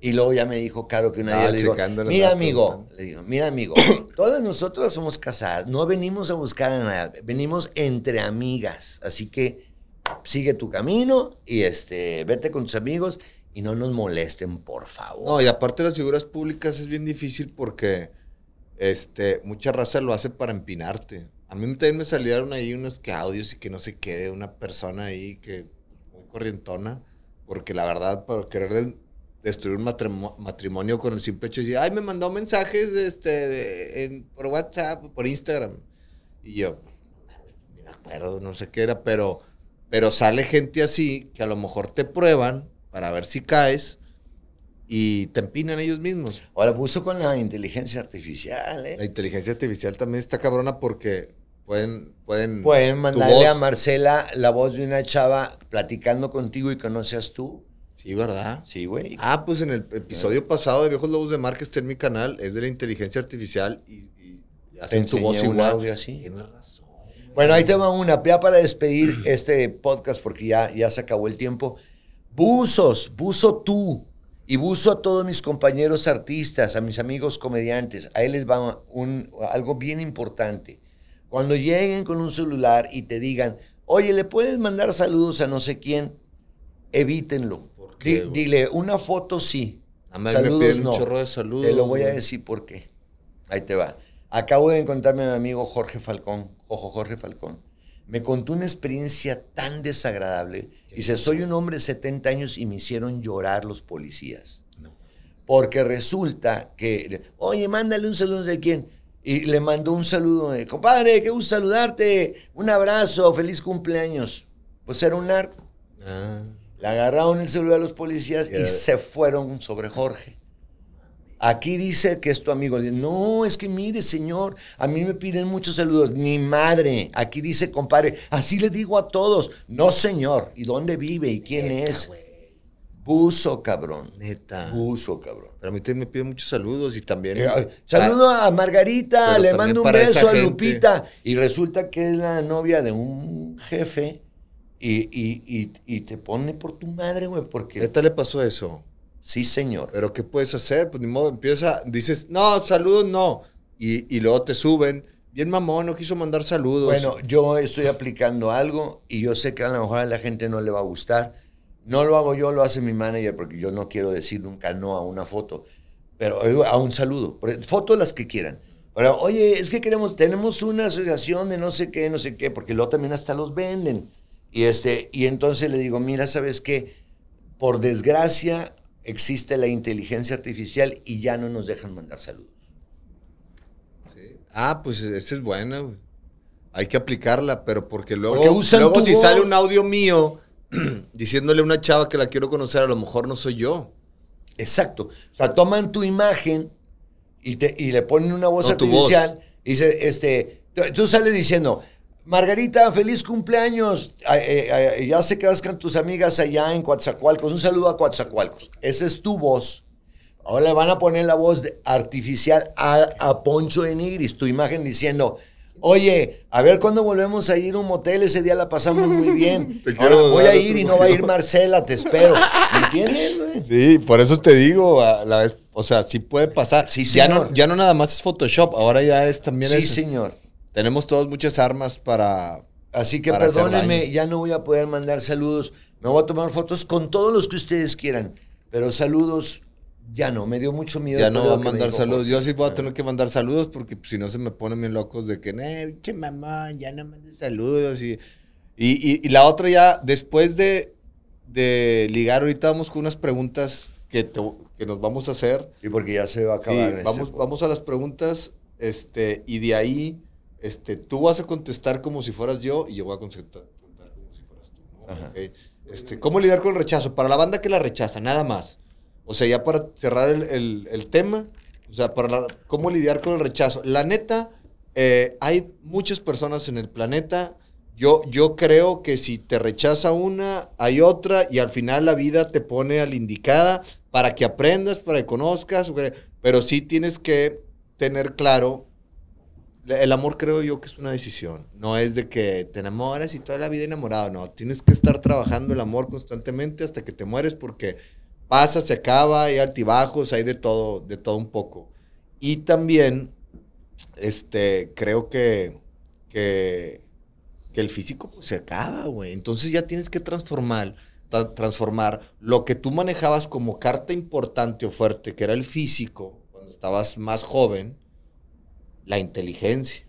Y luego ya me dijo, claro, que una día le digo, mira amigo, le digo, mira amigo, todas nosotras somos casadas, no venimos a buscar a nadie, venimos entre amigas, así que sigue tu camino y este, vete con tus amigos y no nos molesten, por favor. No, y aparte de las figuras públicas es bien difícil porque este, mucha raza lo hace para empinarte. A mí también me salieron ahí unos que audios y que no se quede una persona ahí que muy corrientona porque la verdad, por querer destruir un matrimonio, con el simple hecho de ay, me mandó mensajes este, en, por WhatsApp, por Instagram. Y yo, no me acuerdo, no sé qué era, pero, pero sale gente así que a lo mejor te prueban para ver si caes y te empinan ellos mismos. Ahora puso con la inteligencia artificial, ¿eh? La inteligencia artificial también está cabrona porque Pueden, pueden, mandarle a Marcela la voz de una chava platicando contigo y que no seas tú. Sí, ¿verdad? Sí, güey. Ah, pues en el episodio pasado de Viejos Lobos de Márquez está en mi canal, es de la inteligencia artificial y, y hacen su voz igual. tiene razón. Bueno, ahí te va una. Ya para despedir este podcast, porque ya, ya se acabó el tiempo. Buzos, buzo tú. Y buzo a todos mis compañeros artistas, a mis amigos comediantes. A él les va un, algo bien importante. Cuando lleguen con un celular y te digan, oye, le puedes mandar saludos a no sé quién, evítenlo. dile, una foto sí. saludos no. Un chorro de saludos. Te lo voy a decir por qué. Ahí te va. Acabo de encontrarme a mi amigo Jorge Falcón, ojo Jorge Falcón. Me contó una experiencia tan desagradable. Dice, soy un hombre de 70 años y me hicieron llorar los policías. No. Porque resulta que, oye, mándale un saludo de quién y le mandó un saludo. Compadre, qué gusto saludarte. Un abrazo, feliz cumpleaños. Pues era un narco. Ah. Le agarraron el celular a los policías y se fueron sobre Jorge. Aquí dice que es tu amigo. No, es que mire, señor, a mí me piden muchos saludos. Ni madre. Aquí dice, compadre, así le digo a todos. No, señor. ¿Y dónde vive? ¿Y quién es? Buzo, cabrón. Neta. Buzo, cabrón. Pero a mí me pide muchos saludos y también. Saludos eh, saludo a Margarita, le mando un beso a Lupita. Y resulta que es la novia de un jefe y, y, y, te pone por tu madre, güey, porque. ¿Neta le pasó eso? Sí, señor. Pero ¿qué puedes hacer? Pues ni modo, empieza, dices, no, saludos no. Y, y luego te suben. Bien mamón, no quiso mandar saludos. Bueno, yo estoy aplicando algo y yo sé que a lo mejor a la gente no le va a gustar no lo hago yo, lo hace mi manager, porque yo no quiero decir nunca no a una foto, pero eh, a un saludo. E, fotos las que quieran. Pero, oye, es que queremos, tenemos una asociación de no sé qué, no sé qué, porque luego también hasta los venden. Y, este, y entonces le digo, mira, ¿sabes qué? Por desgracia existe la inteligencia artificial y ya no nos dejan mandar saludos. Ah, pues esa es buena, Hay que aplicarla, pero porque luego, porque usan si sale un audio mío diciéndole a una chava que la quiero conocer, a lo mejor no soy yo. Exacto. O sea, toman tu imagen y, te, le ponen una voz artificial y dice, este, tú sales diciendo, Margarita, feliz cumpleaños. Ah, eh, ah, eh, ya sé que vas con tus amigas allá en Coatzacoalcos. Un saludo a Coatzacoalcos. Esa es tu voz. Ahora le van a poner la voz artificial a, a Poncho de Nigris, tu imagen diciendo, Oye, a ver cuándo volvemos a ir a un motel, ese día la pasamos muy bien. Te Ahora, voy a ir y no va a ir Marcela, te espero. ¿Me entiendes, Sí, por eso te digo, a la vez, o sea, sí puede pasar. Sí, Ya no, nada más es Photoshop, ahora ya es también Sí, señor. Tenemos todos muchas armas para. Así que perdóneme, perdónenme, ya no voy a poder mandar saludos. Me voy a tomar fotos con todos los que ustedes quieran. Pero saludos ya no, me dio mucho miedo. Ya no va a mandar saludos. Yo sí voy a tener que mandar saludos porque pues, si no se me ponen bien locos de que, eh, che mamá, ya no mandes saludos. Y, la otra ya, después de, de ligar, ahorita vamos con unas preguntas que, que nos vamos a hacer. Y porque ya se va a acabar. vamos, a las preguntas este, y de ahí este, tú vas a contestar como si fueras yo y yo voy a contestar como si fueras tú. Este, ¿Cómo lidiar con el rechazo? Para la banda que la rechaza, nada más. O sea, ya para cerrar el, tema, o sea, para cómo lidiar con el rechazo. La neta, eh, hay muchas personas en el planeta. Yo, yo creo que si te rechaza una, hay otra y al final la vida te pone a la indicada para que aprendas, para que conozcas, pero sí tienes que tener claro, el amor creo yo que es una decisión, no es de que te enamoras y toda la vida enamorado, no, tienes que estar trabajando el amor constantemente hasta que te mueres porque pasa, se acaba, hay altibajos, hay de todo, de todo un poco. Y también, este, creo que, que, el físico pues, se acaba, güey. Entonces ya tienes que transformar, transformar lo que tú manejabas como carta importante o fuerte, que era el físico, cuando estabas más joven, la inteligencia.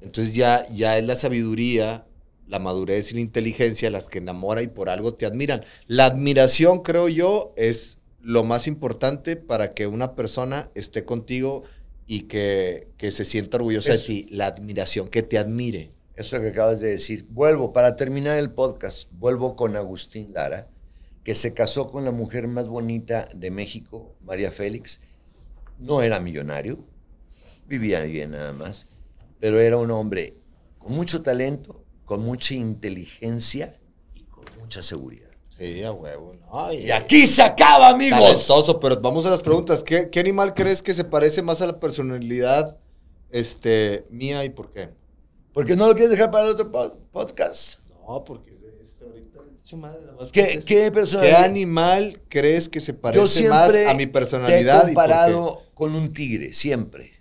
Entonces ya, ya es la sabiduría la madurez y la inteligencia las que enamora y por algo te admiran. La admiración, creo yo, es lo más importante para que una persona esté contigo y que, se sienta orgullosa de ti. La admiración, que te admire. Eso que acabas de decir. Vuelvo, para terminar el podcast, vuelvo con Agustín Lara, que se casó con la mujer más bonita de México, María Félix. No era millonario, vivía bien nada más, pero era un hombre con mucho talento, con mucha inteligencia y con mucha seguridad. Sí, a huevo. y, eh. aquí se acaba, amigos. Talentoso, pero vamos a las preguntas. ¿Qué, animal crees que se parece más a la personalidad este, mía y por qué? Porque no lo quieres dejar para el otro podcast. No, porque es ahorita madre la más ¿Qué, ¿Qué, animal crees que se parece más a mi personalidad? Te he comparado con un tigre, siempre.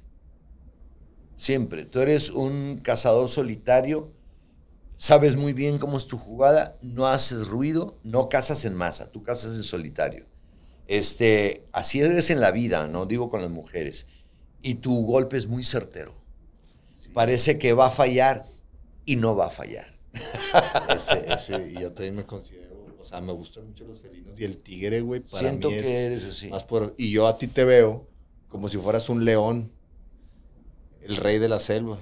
Siempre. Tú eres un cazador solitario sabes muy bien cómo es tu jugada, no haces ruido, no cazas en masa, tú cazas en solitario. Este, así eres en la vida, no digo con las mujeres. Y tu golpe es muy certero. Parece que va a fallar y no va a fallar. Ese, ese, yo también me considero, o sea, me gustan mucho los felinos y el tigre, güey, para que es Más poderoso y yo a ti te veo como si fueras un león, el rey de la selva,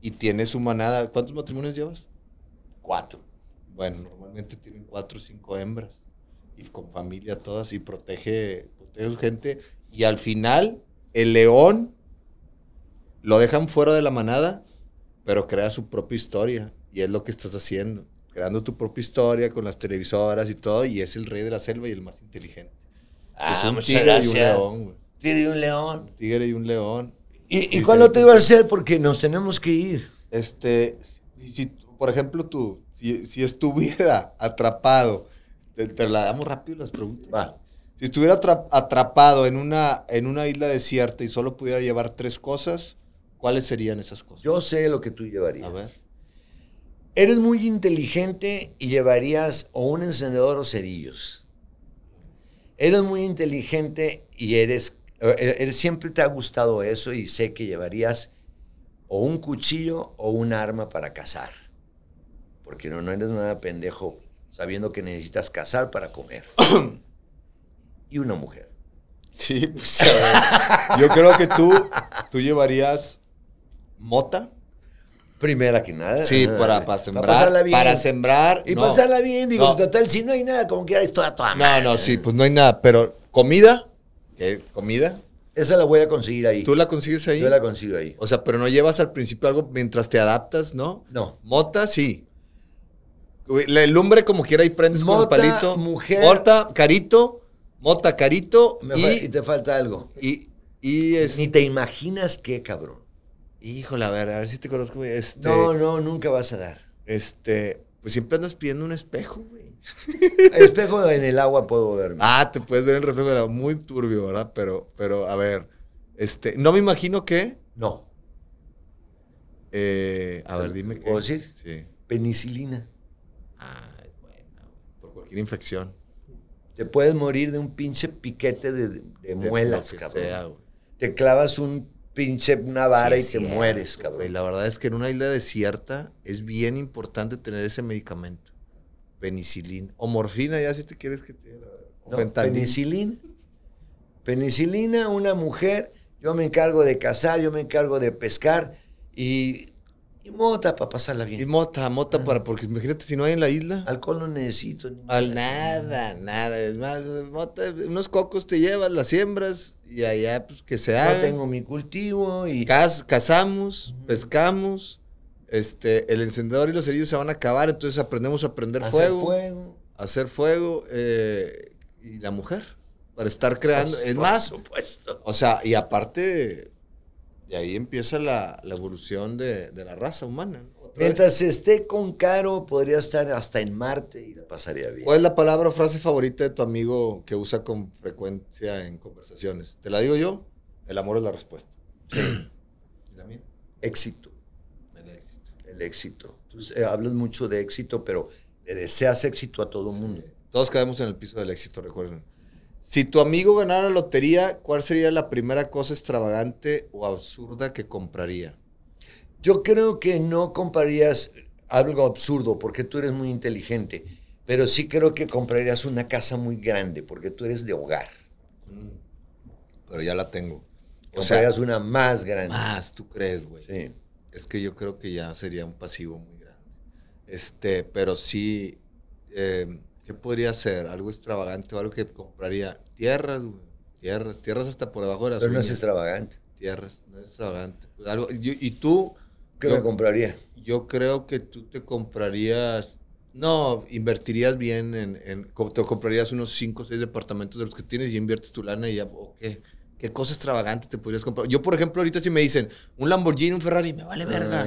y tienes su manada. ¿Cuántos matrimonios llevas? cuatro. Bueno, normalmente tienen cuatro o cinco hembras y con familia todas y protege, protege su gente. Y al final, el león lo dejan fuera de la manada, pero crea su propia historia y es lo que estás haciendo. Creando tu propia historia con las televisoras y todo, y es el rey de la selva y el más inteligente. Ah, tigre gracias. y un león, Tigre y un león. tigre y un león. ¿Y, y, y cuándo te iba a hacer? Porque nos tenemos que ir. Este, si, por ejemplo, tú, si, estuviera atrapado, te, damos rápido las preguntas. Si estuviera atrapado en una, en una isla desierta y solo pudiera llevar tres cosas, ¿cuáles serían esas cosas? Yo sé lo que tú llevarías. A ver. Eres muy inteligente y llevarías o un encendedor o cerillos. Eres muy inteligente y eres, eh, siempre te ha gustado eso y sé que llevarías o un cuchillo o un arma para cazar. Porque no, eres nada pendejo sabiendo que necesitas cazar para comer. y una mujer. Sí, pues yo creo que tú, tú llevarías mota. Primera que nada. Sí, para, para, sembrar. Para sembrar. Y pasarla bien, digo, total, si no hay nada, como que es toda toda No, no, sí, pues no hay nada. Pero comida, ¿qué? ¿Comida? Esa la voy a conseguir ahí. ¿Tú la consigues ahí? Yo la consigo ahí. O sea, pero no llevas al principio algo mientras te adaptas, ¿no? No. Mota, sí. La lumbre como quiera y prendes con el palito. Mujer. Mota, carito. Mota, carito. Y, y, te falta algo. Y, es, Ni te imaginas qué, cabrón. Híjole, a ver, a ver si te conozco. Este, no, no, nunca vas a dar. Este, pues siempre andas pidiendo un espejo, güey. espejo en el agua puedo verme. Ah, te puedes ver el reflejo del Muy turbio, ¿verdad? Pero, pero, a ver. Este, no me imagino qué No. Eh, a ver, dime qué. ¿Puedo decir? Sí. Penicilina. Ay, bueno, por cualquier infección. Te puedes morir de un pinche piquete de, muelas, cabrón. te clavas un pinche una vara y te mueres, cabrón. Y la verdad es que en una isla desierta es bien importante tener ese medicamento. Penicilina o morfina, ya si te quieres que te... penicilina. Penicilina, una mujer, yo me encargo de cazar, yo me encargo de pescar y y mota para pasarla bien. Y mota, mota ah. para, porque imagínate si no hay en la isla. Alcohol no necesito. nada, nada. Es más, mota, unos cocos te llevas, las siembras y allá pues que sea. haga. Yo tengo mi cultivo y. cazamos, pescamos. Este, el encendedor y los heridos se van a acabar, entonces aprendemos a prender fuego. Hacer fuego. Hacer eh, fuego. y la mujer. Para estar creando. es más. Por supuesto. O sea, y aparte y ahí empieza la, evolución de, la raza humana. Mientras esté con Caro, podría estar hasta en Marte y la pasaría bien. ¿Cuál es la palabra o frase favorita de tu amigo que usa con frecuencia en conversaciones? ¿Te la digo yo? El amor es la respuesta. Éxito. El éxito. El éxito. Tú eh, hablas mucho de éxito, pero le deseas éxito a todo mundo. Todos caemos en el piso del éxito, recuerden. Si tu amigo ganara la lotería, ¿cuál sería la primera cosa extravagante o absurda que compraría? Yo creo que no comprarías algo absurdo porque tú eres muy inteligente, pero sí creo que comprarías una casa muy grande porque tú eres de hogar. Mm, pero ya la tengo. O sea, es una más grande. Más, tú crees, güey. Sí. Es que yo creo que ya sería un pasivo muy grande. Este, pero sí. Eh, ¿Qué podría ser? Algo extravagante o algo que compraría. Tierras, Tierras, tierras hasta por debajo de las Pero no es extravagante. Tierras, no es extravagante. Pues, ¿Y tú? ¿Qué me compraría? Yo creo que tú te comprarías. No, invertirías bien en. en te comprarías unos 5 o 6 departamentos de los que tienes y inviertes tu lana y ya, o qué? ¿Qué cosa extravagante te podrías comprar? Yo, por ejemplo, ahorita si me dicen un Lamborghini, un Ferrari, me vale verga.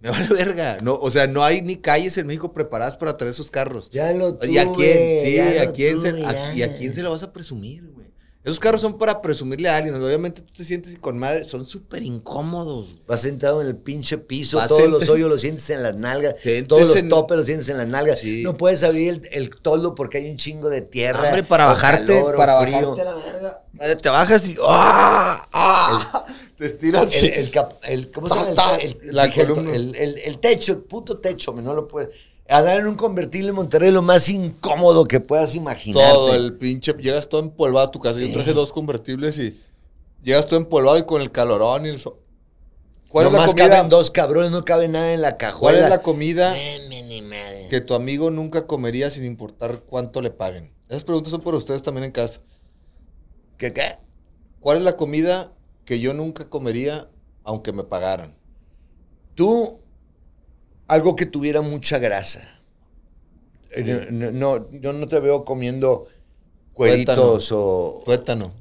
Me vale verga. No, o sea, no hay ni calles en México preparadas para traer esos carros. Ya lo tuve. ¿Y a quién? Sí, ¿a quién, se, a quién se lo vas a presumir, güey? Esos carros son para presumirle a alguien. Obviamente tú te sientes con madre. Son súper incómodos. Vas sentado en el pinche piso. todos los hoyos los sientes en las nalgas. todos los topes los sientes en las nalgas. No puedes abrir el, toldo porque hay un chingo de tierra. Hombre, para bajarte, para bajarte la verga. Te bajas y... ¡Ah! ¡Ah! te estiras. El, el, ¿Cómo se llama? El, la El, techo, el puto techo. No lo puedes dar en un convertible en Monterrey lo más incómodo que puedas imaginar. Todo el pinche. Llegas todo empolvado a tu casa. Yo traje dos convertibles y llegas todo empolvado y con el calorón y el ¿Cuál es la comida? caben dos cabrones, no cabe nada en la cajuela. ¿Cuál es la comida que tu amigo nunca comería sin importar cuánto le paguen? Esas preguntas son por ustedes también en casa. ¿Qué qué? ¿Cuál es la comida que yo nunca comería aunque me pagaran? Tú algo que tuviera mucha grasa. Eh, no, yo no te veo comiendo cueritos o... Tuétano.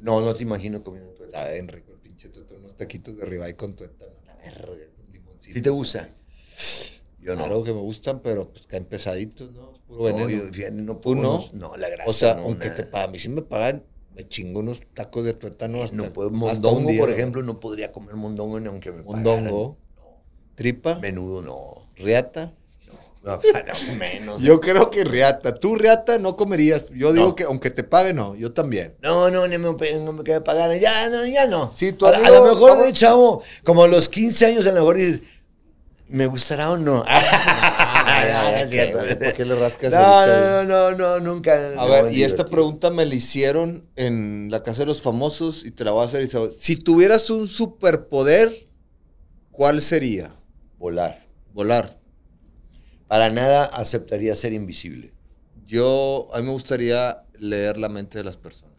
No, no te imagino comiendo tuétano. Saben ah, Enrique, el pinche tuétano. Unos taquitos de ribeye con tuétano. Una verga, limoncito. te gusta? Yo no. Algo que me gustan, pero pues caen pesaditos, ¿no? Es puro veneno. No, ¿Tú no? la grasa. O sea, aunque te, A mí si me pagan, me chingo unos tacos de tuétano eh, hasta, No puedo, mondongo, un día, por ejemplo, no podría comer mondongo ni aunque me mondongo, Mondongo. ¿Tripa? Menudo no. ¿Riata? No, menos. Yo creo que riata. Tú riata no comerías. Yo digo que aunque te pague, no. Yo también. No, no, no me, no me pagar. Ya, no, ya no. si tú a, a lo mejor chavo, como a los 15 años, a lo mejor dices, ¿me gustará o no? Ah, ah, ¿Por qué le rascas no, no, no, no, nunca. A ver, y esta pregunta me la hicieron en la casa de los famosos y te la voy a hacer. Si tuvieras un superpoder, ¿cuál sería? Volar. Volar. Para nada aceptaría ser invisible. Yo, a mí me gustaría leer la mente de las personas.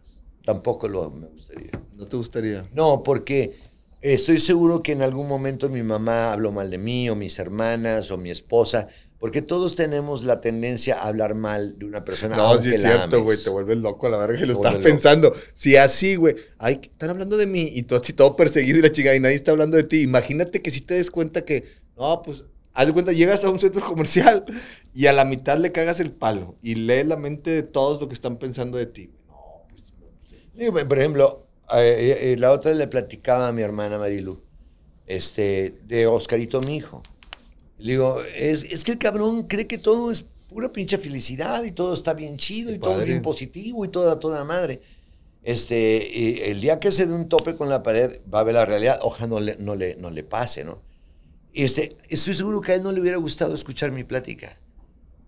Tampoco lo me gustaría. ¿No te gustaría? No, porque eh, estoy seguro que en algún momento mi mamá habló mal de mí, o mis hermanas, o mi esposa, porque todos tenemos la tendencia a hablar mal de una persona. No, es cierto, güey, te vuelves loco la verga que lo estás pensando. Si así, güey, ay, están hablando de mí y todo, todo perseguido y la chica y nadie está hablando de ti. Imagínate que si te des cuenta que no, pues, haz de cuenta, llegas a un centro comercial y a la mitad le cagas el palo y lee la mente de todos lo que están pensando de ti. No, pues, no por ejemplo, eh, eh, la otra le platicaba a mi hermana Marilu, este, de Oscarito, mi hijo. Le digo, es, que el cabrón cree que todo es pura pinche felicidad y todo está bien chido y todo bien positivo y toda, toda madre. Este, el día que se dé un tope con la pared, va a ver la realidad. Ojalá no le, no le pase, ¿no? Este, estoy seguro que a él no le hubiera gustado escuchar mi plática.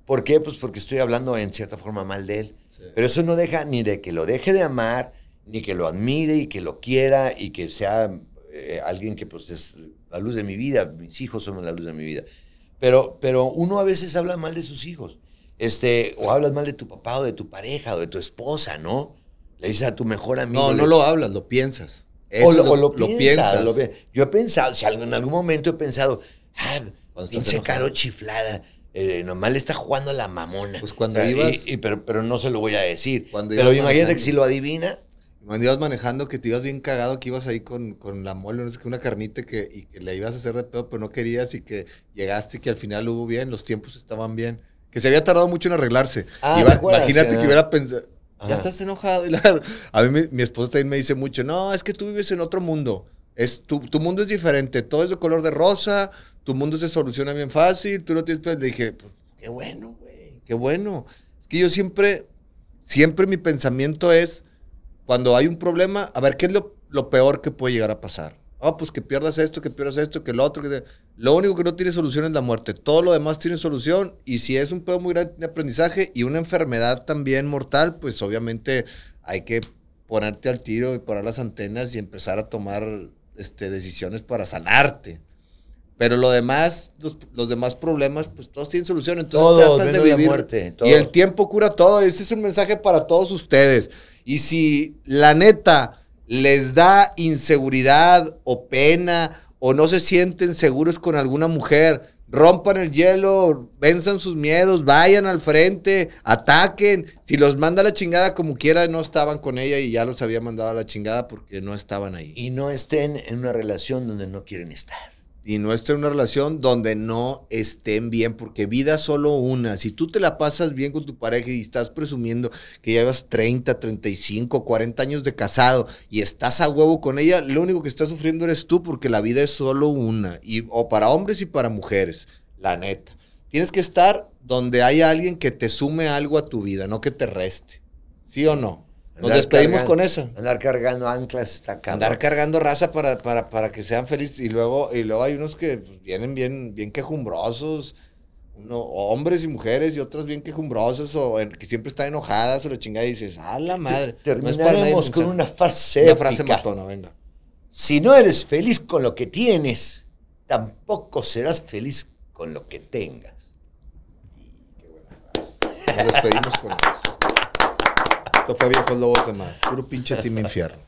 ¿Por qué? Pues porque estoy hablando en cierta forma mal de él. Pero eso no deja ni de que lo deje de amar, ni que lo admire y que lo quiera y que sea eh, alguien que pues es la luz de mi vida, mis hijos son la luz de mi vida. Pero, pero uno a veces habla mal de sus hijos. Este, o hablas mal de tu papá o de tu pareja o de tu esposa, ¿no? Le dices a tu mejor amigo. No, no lo hablas, lo piensas o lo, lo, piensas. yo he pensado, si en algún momento he pensado, ah, pinche caro chiflada. Eh, nomás le está jugando la mamona. Pues cuando ibas. pero, no se lo voy a decir. Cuando pero imagínate que si lo adivina. Cuando ibas manejando, que te ibas bien cagado, que ibas ahí con, la mole, no sé qué, una carnita que, y que le ibas a hacer de pedo, pero no querías y que llegaste y que al final hubo bien, los tiempos estaban bien. Que se había tardado mucho en arreglarse. Ah, imagínate que ah. hubiera pensado ya estás enojado. Y la... A mí mi, esposa también me dice mucho, no, es que tú vives en otro mundo. Es, tu, mundo es diferente, todo es de color de rosa, tu mundo se soluciona bien fácil, tú no tienes... Pues, le dije, pues, qué bueno, güey, qué bueno. Es que yo siempre, siempre mi pensamiento es, cuando hay un problema, a ver, ¿qué es lo, peor que puede llegar a pasar? Ah, pues que pierdas esto, que pierdas esto, que el otro, que... Lo único que no tiene solución es la muerte. Todo lo demás tiene solución. Y si es un pedo muy grande de aprendizaje y una enfermedad también mortal, pues obviamente hay que ponerte al tiro y parar las antenas y empezar a tomar este, decisiones para sanarte. Pero lo demás, los, demás problemas, pues todos tienen solución. Entonces todo tratas de vivir. muerte, y el tiempo cura todo. ese es un mensaje para todos ustedes. Y si la neta les da inseguridad o pena o no se sienten seguros con alguna mujer, rompan el hielo, venzan sus miedos, vayan al frente, ataquen. Si los manda la chingada como quiera, no estaban con ella y ya los había mandado a la chingada porque no estaban ahí. Y no estén en una relación donde no quieren estar y no esté en una relación donde no estén bien, porque vida solo una. Si tú te la pasas bien con tu pareja y estás presumiendo que llevas 30, 35, 40 años de casado y estás a huevo con ella, lo único que estás sufriendo eres tú, porque la vida es solo una, y, o para hombres y para mujeres, la neta. Tienes que estar donde hay alguien que te sume algo a tu vida, no que te reste. ¿Sí o no? Nos despedimos con eso. Andar cargando anclas está Andar cargando raza para, que sean felices. Y luego, y luego hay unos que pues, vienen bien, bien quejumbrosos. hombres y mujeres y otras bien quejumbrosas o que siempre están enojadas o la chingada y dices, ¡ah, la madre! Terminaremos con una frase Una frase matona, venga. Si no eres feliz con lo que tienes, tampoco serás feliz con lo que tengas. Y qué buena frase. Nos despedimos con eso. Esto fue viejo lobo de más. Puro pinche timo Infierno.